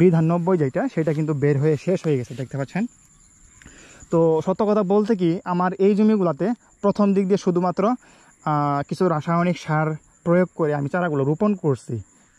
বিধানব্বই যেটা সেটা কিন্তু বের হয়ে শেষ হয়ে গেছে দেখতে পাচ্ছেন তো সত্য কথা বলতে কি আমার এই জমিগুলোতে প্রথম দিক দিয়ে শুধুমাত্র কিছু রাসায়নিক সার প্রয়োগ করে আমি চারাগুলো রোপণ করছি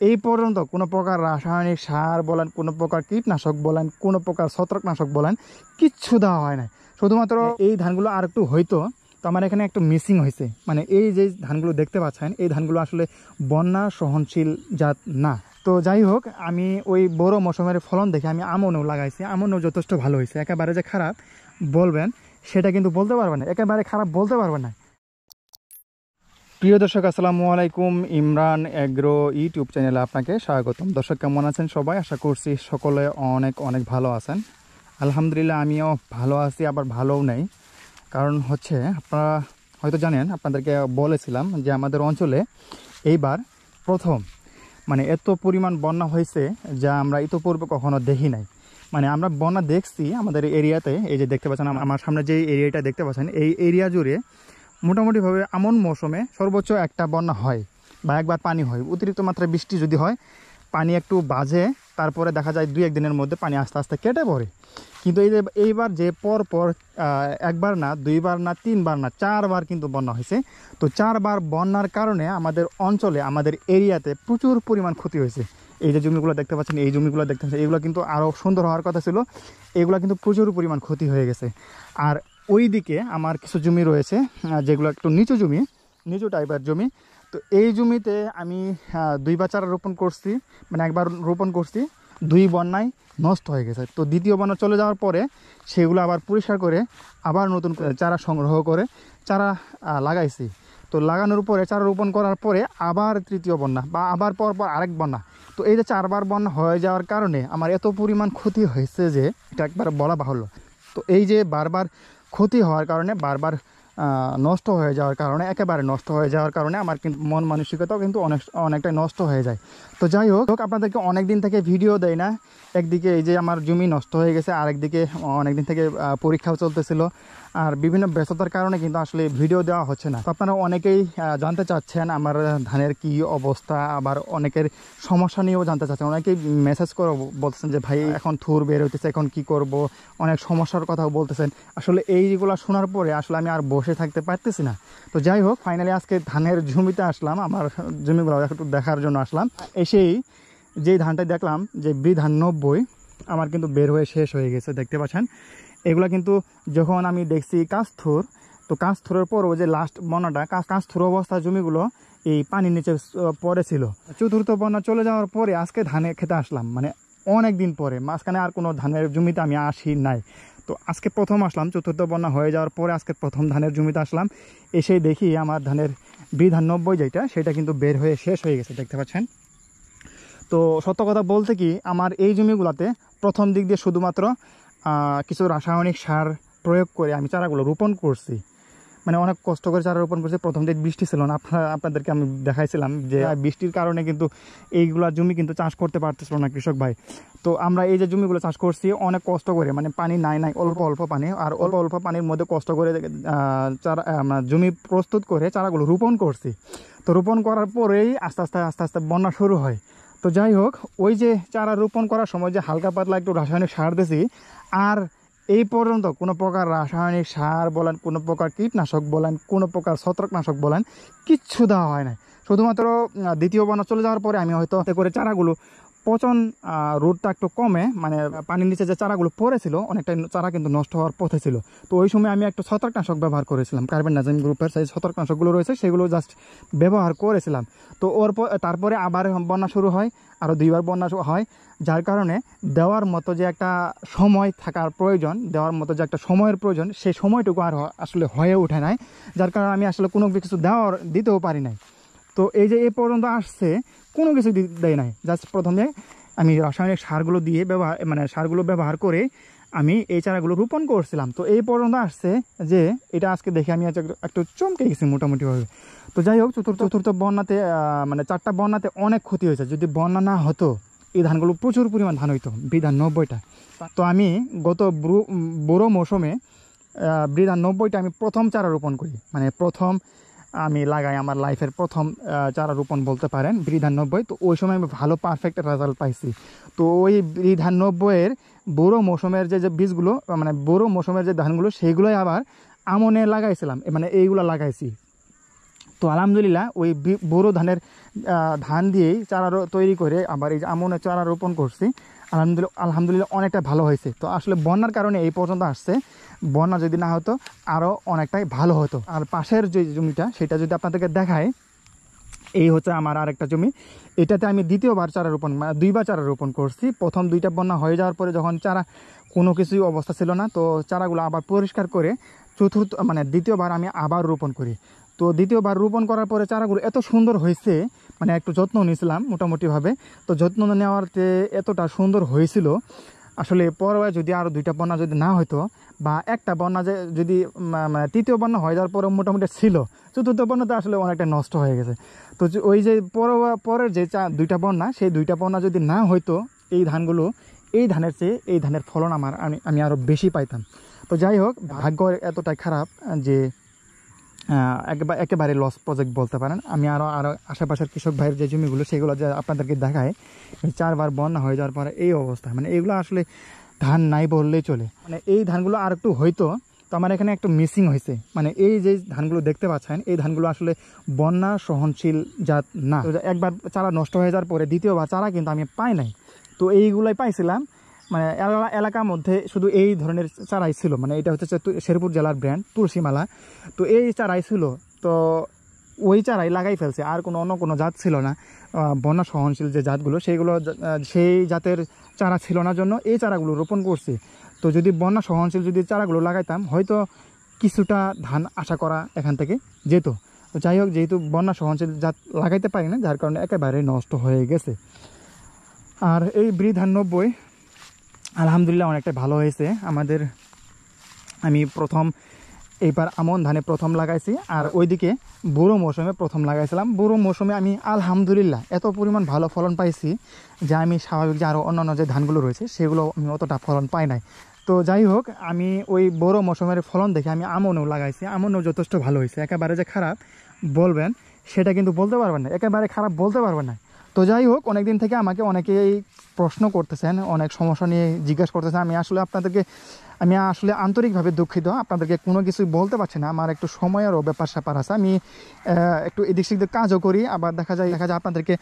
এই পর্যন্ত কোনো প্রকার রাসায়নিক সার বলেন কোনো প্রকার কীটনাশক বলেন কোনো প্রকার ছত্রাকনাশক বলেন কিচ্ছু দেওয়া হয় না শুধুমাত্র এই ধানগুলো আর একটু হয়তো তো আমার এখানে একটু মিসিং হয়েছে মানে এই যে ধানগুলো দেখতে পাচ্ছেন এই ধানগুলো আসলে বন্যা সহনশীল জাত না তো যাই হোক আমি ওই বড় মৌসুমের ফলন দেখে আমি আমনও লাগাইছি আমনও যথেষ্ট ভালো হয়েছে একেবারে যে খারাপ বলবেন সেটা কিন্তু বলতে পারবে না একেবারে খারাপ বলতে পারবেন না প্রিয় দর্শক আসসালামু আলাইকুম ইমরান এগ্রো ইউটিউব চ্যানেলে আপনাকে স্বাগতম দর্শক কেমন আছেন সবাই আশা করছি সকলে অনেক অনেক ভালো আছেন আলহামদুলিল্লাহ আমিও ভালো আছি আবার ভালোও নেই কারণ হচ্ছে আপনারা হয়তো জানেন আপনাদেরকে বলেছিলাম যে আমাদের অঞ্চলে এইবার প্রথম মানে এত পরিমাণ বন্যা হয়েছে যা আমরা ইতোপূর্বে কখনো দেখি নাই মানে আমরা বন্যা দেখছি আমাদের এরিয়াতে এই যে দেখতে পাচ্ছেন আমার সামনে যে এরিয়াটা দেখতে পাচ্ছেন এই এরিয়া জুড়ে মোটামুটিভাবে আমন মৌসুমে সর্বোচ্চ একটা বন্যা হয় বা একবার পানি হয় অতিরিক্ত মাত্রায় বৃষ্টি যদি হয় পানি একটু বাজে তারপরে দেখা যায় দুই একদিনের মধ্যে পানি আস্তে আস্তে কেটে পড়ে কিন্তু এই যে এইবার যে পর পর একবার না দুইবার না তিনবার না চারবার কিন্তু বন্যা হয়েছে তো চারবার বন্যার কারণে আমাদের অঞ্চলে আমাদের এরিয়াতে প্রচুর পরিমাণ ক্ষতি হয়েছে এই যে জমিগুলো দেখতে পাচ্ছেন এই জমিগুলো দেখতে পাচ্ছেন এগুলো কিন্তু আরও সুন্দর হওয়ার কথা ছিল এগুলো কিন্তু প্রচুর পরিমাণ ক্ষতি হয়ে গেছে আর ওই দিকে আমার কিছু জমি রয়েছে যেগুলো একটু নিচু জমি নিচু টাইপের জমি তো এই জমিতে আমি দুইবার চারা রোপণ করছি মানে একবার রোপণ করছি দুই বন্যায় নষ্ট হয়ে গেছে তো দ্বিতীয় বন্যা চলে যাওয়ার পরে সেগুলো আবার পরিষ্কার করে আবার নতুন চারা সংগ্রহ করে চারা লাগাইছি তো লাগানোর পরে চারা রোপণ করার পরে আবার তৃতীয় বন্যা বা আবার পর পর আরেক বন্যা তো এই যে চারবার বন্যা হয়ে যাওয়ার কারণে আমার এত পরিমাণ ক্ষতি হয়েছে যে এটা একবার বলা বাহুল্য তো এই যে বারবার ক্ষতি হওয়ার কারণে বারবার নষ্ট হয়ে যাওয়ার কারণে একেবারে নষ্ট হয়ে যাওয়ার কারণে আমার কিন্তু মন মানসিকতাও কিন্তু অনেক অনেকটাই নষ্ট হয়ে যায় তো যাই হোক হোক আপনাদেরকে অনেক দিন থেকে ভিডিও দেয় না একদিকে এই যে আমার জমি নষ্ট হয়ে গেছে আরেকদিকে অনেক দিন থেকে পরীক্ষাও চলতেছিল আর বিভিন্ন ব্যস্ততার কারণে কিন্তু আসলে ভিডিও দেওয়া হচ্ছে না আপনারা অনেকেই জানতে চাচ্ছেন আমার ধানের কি অবস্থা আবার অনেকের সমস্যা নিয়েও জানতে চাচ্ছেন অনেকেই মেসেজ করে বলতেছেন যে ভাই এখন থুর বের হইতেছে এখন কি করব অনেক সমস্যার কথাও বলতেছেন আসলে এইগুলো শোনার পরে আসলে আমি আর বসে থাকতে পারতেছি না তো যাই হোক ফাইনালি আজকে ধানের জমিতে আসলাম আমার জমিগুলো একটু দেখার জন্য আসলাম এসেই যেই ধানটা দেখলাম যে বি ধান নব্বই আমার কিন্তু বের হয়ে শেষ হয়ে গেছে দেখতে পাচ্ছেন এগুলো কিন্তু যখন আমি দেখছি কাস্থুর তো কাস্থুরের পর ওই যে লাস্ট বনাটা কাস্থুর অবস্থা জমিগুলো এই পানির নিচে পড়েছিল চতুর্থ বন্যা চলে যাওয়ার পরে আজকে ধানে খেতে আসলাম মানে অনেক দিন পরে মাঝখানে আর কোনো ধানের জমিতে আমি আসি নাই তো আজকে প্রথম আসলাম চতুর্থ বন্যা হয়ে যাওয়ার পরে আজকে প্রথম ধানের জমিতে আসলাম এসেই দেখি আমার ধানের বিধান নব্বই যেটা সেটা কিন্তু বের হয়ে শেষ হয়ে গেছে দেখতে পাচ্ছেন তো সত্য কথা বলতে কি আমার এই জমিগুলোতে প্রথম দিক দিয়ে শুধুমাত্র কিছু রাসায়নিক সার প্রয়োগ করে আমি চারাগুলো রোপণ করছি মানে অনেক কষ্ট করে চারা রোপণ করছে প্রথম দিক বৃষ্টি ছিল না আপনারা আপনাদেরকে আমি দেখাইছিলাম যে হ্যাঁ। বৃষ্টির কারণে কিন্তু এইগুলা জমি কিন্তু চাষ করতে পারতেছিল না কৃষক ভাই তো আমরা এই যে জমিগুলো চাষ করছি অনেক কষ্ট করে মানে পানি নাই নাই অল্প অল্প পানি আর অল্প অল্প পানির মধ্যে কষ্ট করে চারা মানে জমি প্রস্তুত করে চারাগুলো রোপণ করছি তো রোপণ করার পরেই আস্তে আস্তে আস্তে আস্তে বন্যা শুরু হয় তো যাই হোক ওই যে চারা রোপণ করার সময় যে হালকা পাতলা একটু রাসায়নিক সার দিয়েছি আর এই পর্যন্ত কোনো প্রকার রাসায়নিক সার বলেন কোনো প্রকার কীটনাশক বলেন কোনো প্রকার ছত্রাকনাশক বলেন কিচ্ছু দেওয়া হয় না শুধুমাত্র দ্বিতীয় বানা চলে যাওয়ার পরে আমি হয়তো করে চারাগুলো পচন রোডটা একটু কমে মানে পানির নিচে যে চারাগুলো পড়েছিল অনেকটা চারা কিন্তু নষ্ট হওয়ার পথে ছিল তো ওই সময় আমি একটা সতর্কনাশক ব্যবহার করেছিলাম কার্বন নাজিম গ্রুপের সেই সতর্কনাশকগুলো রয়েছে সেগুলো জাস্ট ব্যবহার করেছিলাম তো ওর তারপরে আবার বন্যা শুরু হয় আরও দুইবার বন্যা হয় যার কারণে দেওয়ার মতো যে একটা সময় থাকার প্রয়োজন দেওয়ার মতো যে একটা সময়ের প্রয়োজন সেই সময়টুকু আর আসলে হয়ে ওঠে নাই যার কারণে আমি আসলে কোনো কিছু দেওয়ার দিতেও পারি নাই তো এই যে এ পর্যন্ত আসছে কোনো কিছু দেয় নাই জাস্ট প্রথমে আমি রাসায়নিক সারগুলো দিয়ে ব্যবহার মানে সারগুলো ব্যবহার করে আমি এই চারাগুলো রোপণ করছিলাম তো এই পর্যন্ত আসছে যে এটা আজকে দেখে আমি একটু চমকে গেছি মোটামুটিভাবে তো যাই হোক চতুর্থ চতুর্থ বন্যাতে মানে চারটা বন্যাতে অনেক ক্ষতি হয়েছে যদি বন্যা না হতো এই ধানগুলো প্রচুর পরিমাণ ধান হইতো বিধান নব্বইটা তো আমি গত বুড়ো মৌসুমে বিধান নব্বইটা আমি প্রথম চারা রোপণ করি মানে প্রথম আমি লাগাই আমার লাইফের প্রথম চারা রোপণ বলতে পারেন বিধান নব্বই তো ওই সময় আমি ভালো পারফেক্ট রেজাল্ট পাইছি তো ওই বিধান নব্বইয়ের বড়ো মৌসুমের যে যে বীজগুলো মানে বড়ো মৌসুমের যে ধানগুলো সেইগুলোই আবার আমনে লাগাইছিলাম মানে এইগুলো লাগাইছি তো আলহামদুলিল্লাহ ওই বোরো ধানের ধান দিয়েই চারা তৈরি করে আবার এই যে আমনে চারা রোপণ করছি আলহামদুলিল্লাহ আলহামদুলিল্লাহ অনেকটা ভালো হয়েছে তো আসলে বন্যার কারণে এই পর্যন্ত আসছে বন্যা যদি না হতো আরও অনেকটাই ভালো হতো আর পাশের যে জমিটা সেটা যদি আপনাদেরকে দেখায় এই হচ্ছে আমার আরেকটা জমি এটাতে আমি দ্বিতীয়বার চারা রোপণ মানে দুইবার চারা রোপণ করছি প্রথম দুইটা বন্যা হয়ে যাওয়ার পরে যখন চারা কোনো কিছুই অবস্থা ছিল না তো চারাগুলো আবার পরিষ্কার করে চতুর্থ মানে দ্বিতীয়বার আমি আবার রোপণ করি তো দ্বিতীয়বার রোপণ করার পরে চারাগুলো এত সুন্দর হয়েছে মানে একটু যত্ন নিয়েছিলাম মোটামুটিভাবে তো যত্ন নেওয়ারতে এতটা সুন্দর হয়েছিল আসলে পরে যদি আরও দুইটা বন্যা যদি না হতো বা একটা বন্যা যে যদি মানে তৃতীয় বন্যা হয়ে যাওয়ার পরে মোটামুটি ছিল চতুর্থ বন্যাতে আসলে অনেকটা নষ্ট হয়ে গেছে তো ওই যে পর পরের যে চা দুইটা বন্যা সেই দুইটা বন্যা যদি না হইতো এই ধানগুলো এই ধানের চেয়ে এই ধানের ফলন আমার আমি আমি আরও বেশি পাইতাম তো যাই হোক ভাগ্য এতটাই খারাপ যে একেবারে একেবারে লস প্রজেক্ট বলতে পারেন আমি আরও আরও আশেপাশের কৃষক ভাইয়ের যে জমিগুলো সেগুলো যে আপনাদেরকে দেখায় চারবার বন্যা হয়ে যাওয়ার পরে এই অবস্থা মানে এইগুলো আসলে ধান নাই বললেই চলে মানে এই ধানগুলো আর একটু হয়তো তো আমার এখানে একটু মিসিং হয়েছে মানে এই যে ধানগুলো দেখতে পাচ্ছেন এই ধানগুলো আসলে বন্যা সহনশীল জাত না একবার চারা নষ্ট হয়ে যাওয়ার পরে দ্বিতীয়বার চারা কিন্তু আমি পাই নাই তো এইগুলোই পাইছিলাম মানে এলাকার মধ্যে শুধু এই ধরনের চারাই ছিল মানে এটা হচ্ছে শেরপুর জেলার ব্র্যান্ড তুলসীমালা তো এই চারাই ছিল তো ওই চারাই লাগাই ফেলছে আর কোনো অন্য কোনো জাত ছিল না বন্যা সহনশীল যে জাতগুলো সেইগুলো সেই জাতের চারা ছিল না জন্য এই চারাগুলো রোপণ করছি তো যদি বন্যা সহনশীল যদি চারাগুলো লাগাইতাম হয়তো কিছুটা ধান আশা করা এখান থেকে যেত তো যাই হোক যেহেতু বন্যা সহনশীল জাত লাগাইতে পারি না যার কারণে একেবারে নষ্ট হয়ে গেছে আর এই ব্রি ধান নব্বই আলহামদুলিল্লাহ অনেকটা ভালো হয়েছে আমাদের আমি প্রথম এইবার আমন ধানে প্রথম লাগাইছি আর ওইদিকে বুড়ো মৌসুমে প্রথম লাগাইছিলাম বুড়ো মৌসুমে আমি আলহামদুলিল্লাহ এত পরিমাণ ভালো ফলন পাইছি যে আমি স্বাভাবিক যে আরও অন্যান্য যে ধানগুলো রয়েছে সেগুলো আমি অতটা ফলন পাই নাই তো যাই হোক আমি ওই বড় মৌসুমের ফলন দেখে আমি আমনও লাগাইছি আমনও যথেষ্ট ভালো হয়েছে একেবারে যে খারাপ বলবেন সেটা কিন্তু বলতে পারবেন না একেবারে খারাপ বলতে পারবেন না তো যাই হোক অনেক দিন থেকে আমাকে অনেকেই প্রশ্ন করতেছেন অনেক সমস্যা নিয়ে জিজ্ঞাসা করতেছেন আমি আসলে আপনাদেরকে আমি আসলে আন্তরিকভাবে দুঃখিত আপনাদেরকে কোনো কিছু বলতে পারছি না আমার একটু সময়েরও ব্যাপার স্যাপার আছে আমি একটু এদিক সেদিক কাজও করি আবার দেখা যায় দেখা যায় আপনাদেরকে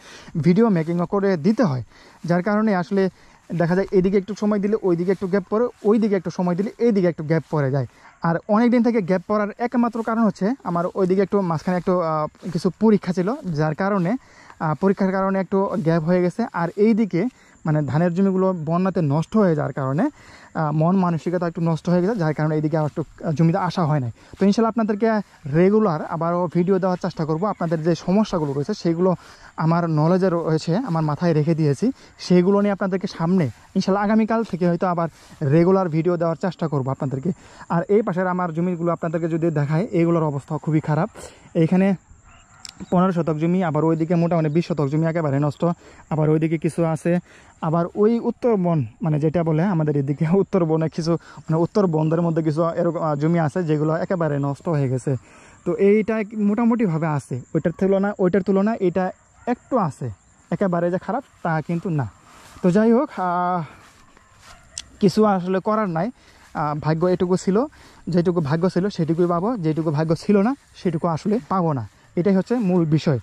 ভিডিও মেকিংও করে দিতে হয় যার কারণে আসলে দেখা যায় এদিকে একটু সময় দিলে ওইদিকে একটু গ্যাপ পরে ওই দিকে একটু সময় দিলে এইদিকে একটু গ্যাপ পড়ে যায় আর অনেক দিন থেকে গ্যাপ পড়ার একমাত্র কারণ হচ্ছে আমার ওইদিকে একটু মাঝখানে একটু কিছু পরীক্ষা ছিল যার কারণে পরীক্ষার কারণে একটু গ্যাপ হয়ে গেছে আর এই দিকে মানে ধানের জমিগুলো বন্যাতে নষ্ট হয়ে যাওয়ার কারণে মন মানসিকতা একটু নষ্ট হয়ে গেছে যার কারণে এইদিকে একটু জমিতে আসা হয় নাই তো ইনশাল্লাহ আপনাদেরকে রেগুলার আবারও ভিডিও দেওয়ার চেষ্টা করব আপনাদের যে সমস্যাগুলো রয়েছে সেগুলো আমার নলেজে রয়েছে আমার মাথায় রেখে দিয়েছি সেগুলো নিয়ে আপনাদেরকে সামনে ইনশাল্লাহ আগামীকাল থেকে হয়তো আবার রেগুলার ভিডিও দেওয়ার চেষ্টা করব আপনাদেরকে আর এই পাশের আমার জমিগুলো আপনাদেরকে যদি দেখায় এইগুলোর অবস্থা খুবই খারাপ এইখানে পনেরো শতক জমি আবার ওইদিকে মোটামুটি বিশ শতক জমি একেবারে নষ্ট আবার ওইদিকে কিছু আছে আবার ওই উত্তরবন মানে যেটা বলে আমাদের এদিকে উত্তরবনে কিছু মানে বন্ধের মধ্যে কিছু এরকম জমি আছে যেগুলো একেবারে নষ্ট হয়ে গেছে তো এইটা মোটামুটিভাবে আছে ওইটার তুলনা ওইটার তুলনা এটা একটু আছে একেবারে যে খারাপ তা কিন্তু না তো যাই হোক কিছু আসলে করার নাই ভাগ্য এটুকু ছিল যেটুকু ভাগ্য ছিল সেটুকুই পাবো যেটুকু ভাগ্য ছিল না সেটুকু আসলে পাবো না এটাই হচ্ছে মূল বিষয়